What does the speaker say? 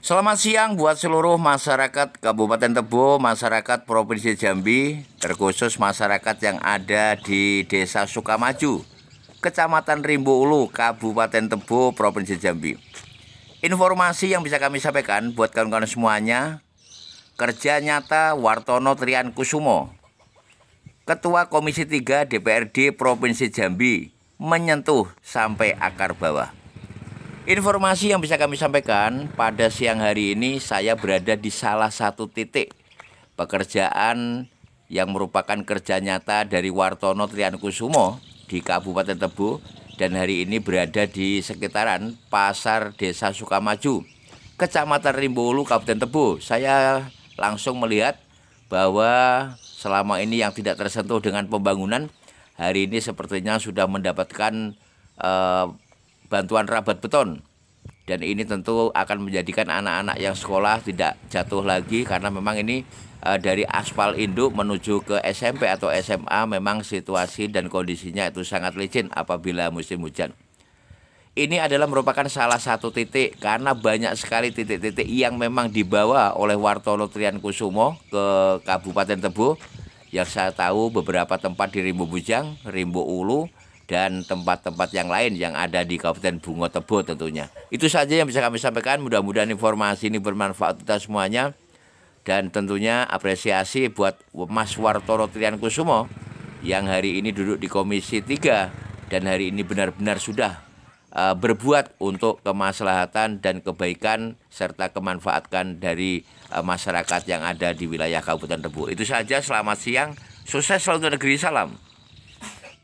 Selamat siang buat seluruh masyarakat Kabupaten Tebo, masyarakat Provinsi Jambi, terkhusus masyarakat yang ada di Desa Sukamaju, Kecamatan Rimbo Ulu, Kabupaten Tebo, Provinsi Jambi. Informasi yang bisa kami sampaikan buat kawan-kawan semuanya, kerja nyata Wartono Trian Kusumo, Ketua Komisi 3 DPRD Provinsi Jambi, menyentuh sampai akar bawah. Informasi yang bisa kami sampaikan pada siang hari ini saya berada di salah satu titik pekerjaan yang merupakan kerja nyata dari Wartono Triankusumo di Kabupaten Tebu dan hari ini berada di sekitaran Pasar Desa Sukamaju, Kecamatan Rimbulu, Kabupaten Tebu. Saya langsung melihat bahwa selama ini yang tidak tersentuh dengan pembangunan hari ini sepertinya sudah mendapatkan eh, bantuan rabat beton dan ini tentu akan menjadikan anak-anak yang sekolah tidak jatuh lagi karena memang ini e, dari aspal induk menuju ke SMP atau SMA memang situasi dan kondisinya itu sangat licin apabila musim hujan. Ini adalah merupakan salah satu titik karena banyak sekali titik-titik yang memang dibawa oleh Wartono Trian Kusumo ke Kabupaten Tebu yang saya tahu beberapa tempat di Rimbu Bujang, Rimbu Ulu, dan tempat-tempat yang lain yang ada di Kabupaten Bungo Tebo tentunya. Itu saja yang bisa kami sampaikan. Mudah-mudahan informasi ini bermanfaat kita semuanya. Dan tentunya apresiasi buat Mas Wartoro Trian Kusumo yang hari ini duduk di Komisi 3 dan hari ini benar-benar sudah uh, berbuat untuk kemaslahatan dan kebaikan serta kemanfaatkan dari uh, masyarakat yang ada di wilayah Kabupaten Tebu. Itu saja, selamat siang. Sukses selalu negeri, salam.